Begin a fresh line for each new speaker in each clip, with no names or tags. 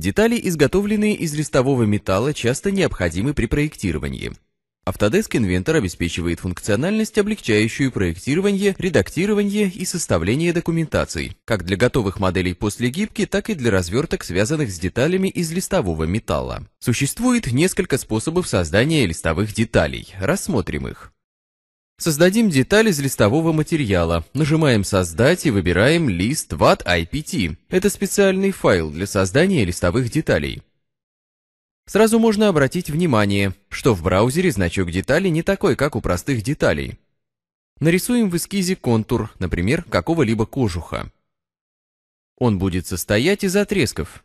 Детали, изготовленные из листового металла, часто необходимы при проектировании. Autodesk Inventor обеспечивает функциональность, облегчающую проектирование, редактирование и составление документаций, как для готовых моделей после гибки, так и для разверток, связанных с деталями из листового металла. Существует несколько способов создания листовых деталей. Рассмотрим их. Создадим деталь из листового материала. Нажимаем «Создать» и выбираем лист .watt-ipt. Это специальный файл для создания листовых деталей. Сразу можно обратить внимание, что в браузере значок детали не такой, как у простых деталей. Нарисуем в эскизе контур, например,
какого-либо кожуха. Он будет состоять из отрезков,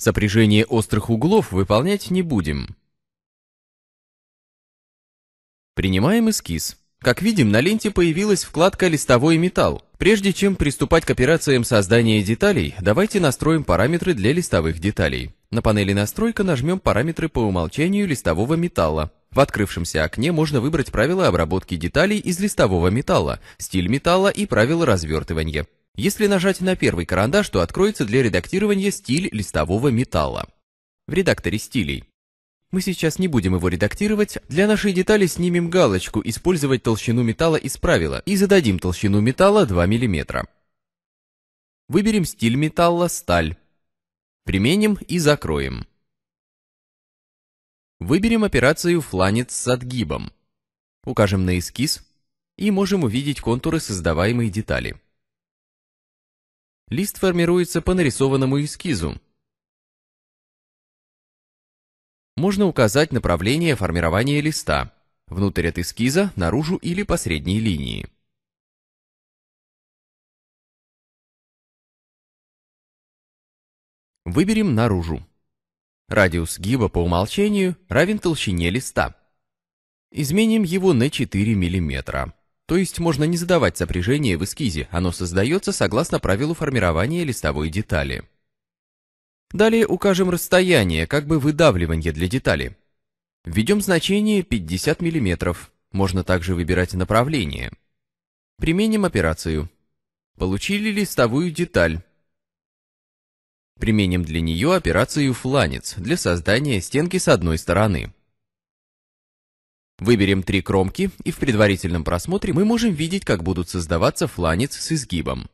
Сопряжение острых углов выполнять не будем.
Принимаем эскиз. Как видим, на ленте появилась вкладка «Листовой металл». Прежде чем приступать к операциям создания деталей, давайте настроим параметры для листовых деталей. На панели настройка нажмем параметры по умолчанию листового металла. В открывшемся окне можно выбрать правила обработки деталей из листового металла, стиль металла и правила развертывания. Если нажать на первый карандаш, то откроется для редактирования стиль листового металла. В редакторе стилей. Мы сейчас не будем его редактировать, для нашей детали снимем галочку «Использовать толщину металла из правила» и зададим толщину металла 2 мм. Выберем стиль металла «Сталь». Применим и закроем. Выберем операцию «Фланец с отгибом». Укажем на эскиз и можем увидеть контуры создаваемой детали.
Лист формируется по нарисованному эскизу. Можно указать направление формирования листа, внутрь от эскиза, наружу или по средней линии. Выберем наружу. Радиус гиба по умолчанию равен толщине листа.
Изменим его на 4 мм. То есть можно не задавать сопряжение в эскизе, оно создается согласно правилу формирования листовой детали. Далее укажем расстояние, как бы выдавливание для детали. Введем значение 50 мм, можно также выбирать направление. Применим операцию. Получили листовую деталь. Применим для нее операцию фланец для создания стенки с одной стороны. Выберем
три кромки, и в предварительном просмотре мы можем видеть, как будут создаваться фланец с изгибом.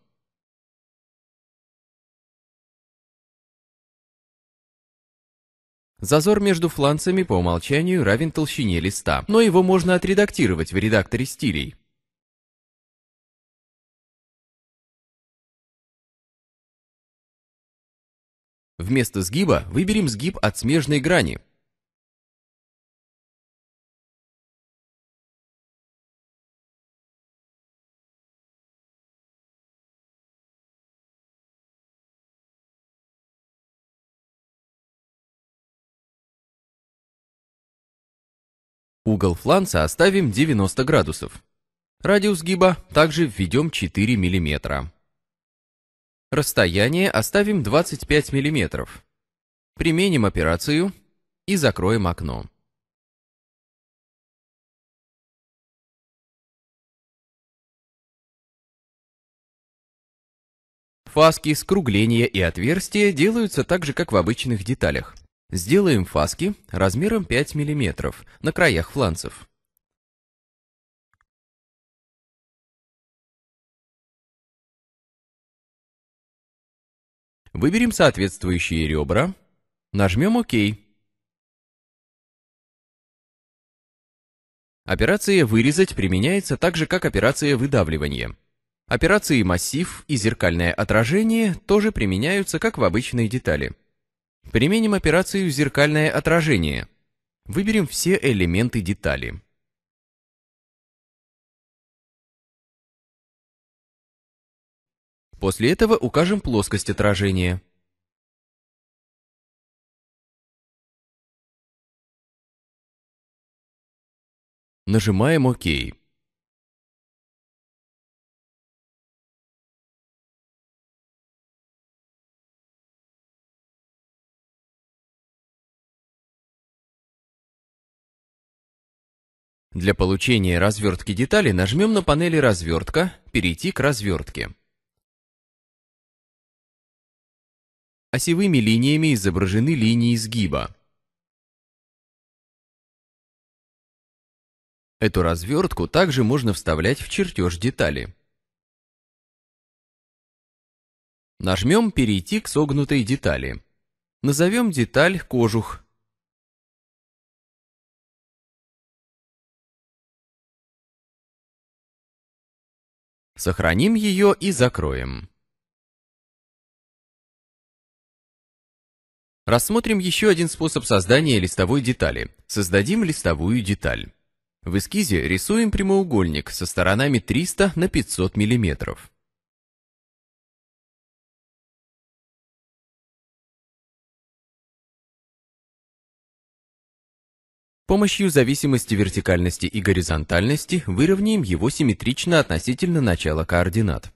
Зазор между фланцами по умолчанию равен толщине листа, но его можно отредактировать в редакторе стилей. Вместо сгиба выберем сгиб от смежной грани, Угол фланца оставим 90 градусов. Радиус сгиба также введем 4 мм.
Расстояние оставим 25 мм.
Применим операцию и закроем окно. Фаски, скругления и отверстия делаются так же, как в обычных деталях. Сделаем фаски размером 5 мм на краях фланцев. Выберем соответствующие ребра, нажмем ОК.
Операция «Вырезать» применяется так же, как операция «Выдавливание». Операции «Массив» и «Зеркальное отражение» тоже применяются, как в обычной детали. Применим
операцию «Зеркальное отражение». Выберем все элементы детали. После этого укажем плоскость отражения. Нажимаем «Ок». Для получения развертки детали нажмем на панели «Развертка» «Перейти к развертке». Осевыми линиями изображены линии сгиба. Эту развертку также можно вставлять в чертеж детали. Нажмем «Перейти к согнутой детали». Назовем деталь «Кожух», Сохраним ее и закроем. Рассмотрим еще один способ создания листовой детали. Создадим листовую деталь. В эскизе рисуем прямоугольник со сторонами 300 на 500 миллиметров. Помощью зависимости вертикальности и горизонтальности выровняем его симметрично относительно начала координат.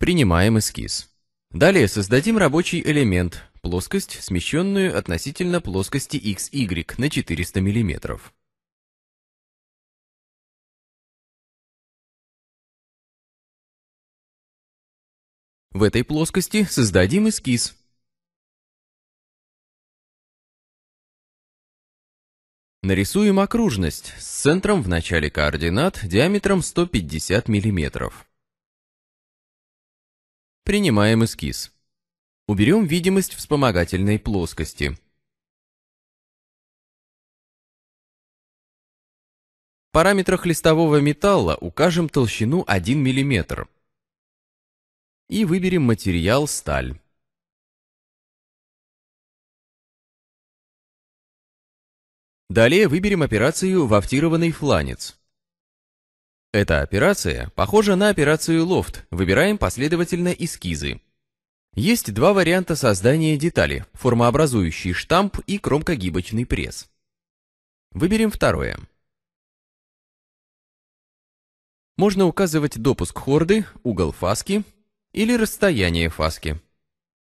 Принимаем эскиз. Далее создадим рабочий элемент, плоскость, смещенную относительно плоскости XY на 400 мм. В этой плоскости создадим эскиз, Нарисуем окружность с центром в начале координат диаметром 150 мм. Принимаем эскиз. Уберем видимость вспомогательной плоскости. В параметрах листового металла укажем толщину 1 мм. И выберем материал сталь. Далее выберем операцию «Вафтированный фланец».
Эта операция похожа на операцию «Лофт», выбираем последовательно эскизы. Есть два варианта создания детали, формообразующий штамп и кромкогибочный пресс. Выберем второе. Можно указывать допуск хорды, угол фаски
или расстояние фаски.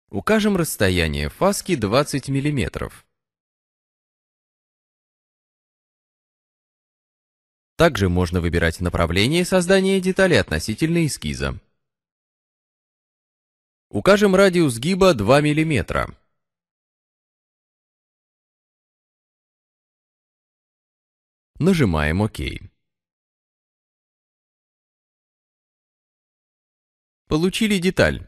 Укажем расстояние фаски 20 мм. Также можно выбирать направление создания детали относительно эскиза. Укажем радиус сгиба 2 мм. Нажимаем ОК. Получили деталь.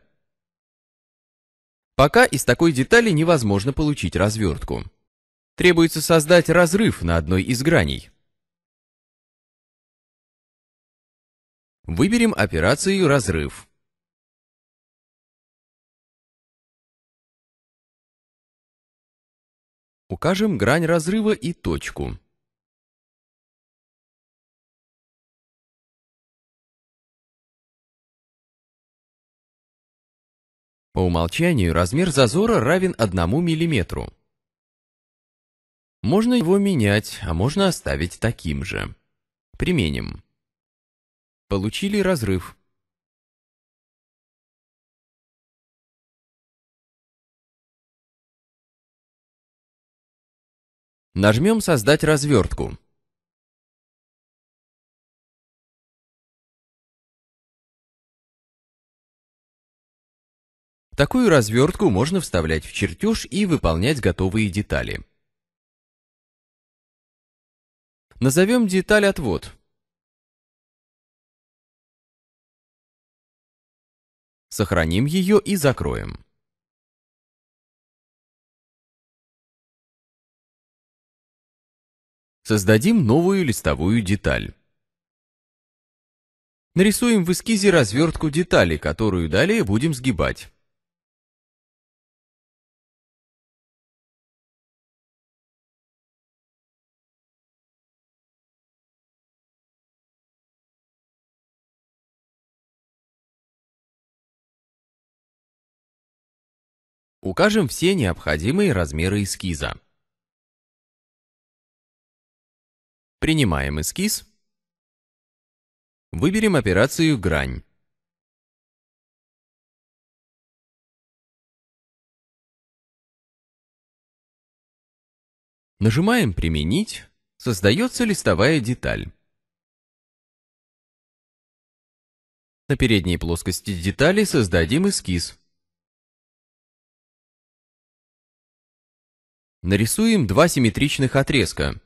Пока из такой детали невозможно получить развертку. Требуется создать разрыв на одной из граней. Выберем операцию «Разрыв». Укажем грань разрыва и точку. По умолчанию размер зазора равен 1 мм. Можно его менять, а можно оставить таким же. Применим получили разрыв. Нажмем «Создать развертку». Такую развертку можно вставлять в чертеж и выполнять готовые детали. Назовем деталь «Отвод». Сохраним ее и закроем. Создадим новую листовую деталь. Нарисуем в эскизе развертку детали, которую далее будем сгибать. Укажем все необходимые размеры эскиза. Принимаем эскиз. Выберем операцию «Грань». Нажимаем «Применить», создается листовая деталь. На передней плоскости детали создадим эскиз. Нарисуем два симметричных отрезка.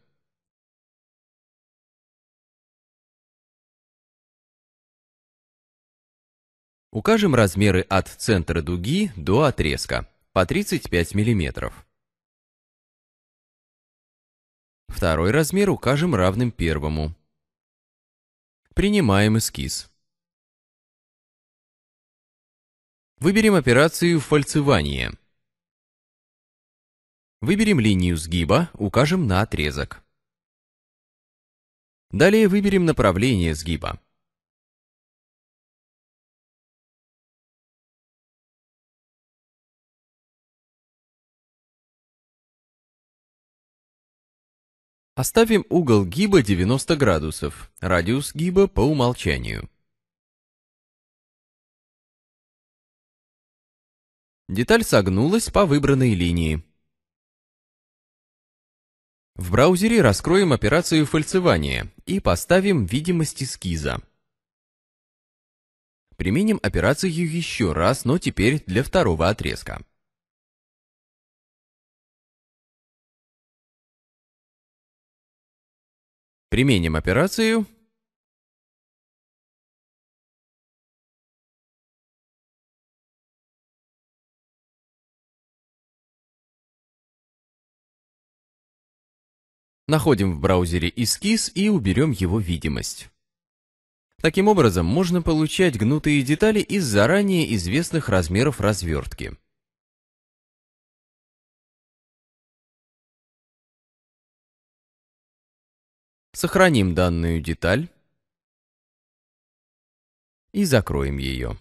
Укажем размеры от центра дуги до отрезка по 35 мм. Второй размер укажем равным первому. Принимаем эскиз. Выберем операцию «Фальцевание». Выберем линию сгиба, укажем на отрезок. Далее выберем направление сгиба. Оставим угол гиба 90 градусов, радиус гиба по умолчанию. Деталь согнулась по выбранной линии. В браузере раскроем операцию фальцевания и поставим видимость эскиза. Применим операцию еще раз, но теперь для второго отрезка. Применим операцию Находим в браузере эскиз и уберем его
видимость. Таким образом, можно получать гнутые детали из заранее
известных размеров развертки. Сохраним данную деталь и закроем ее.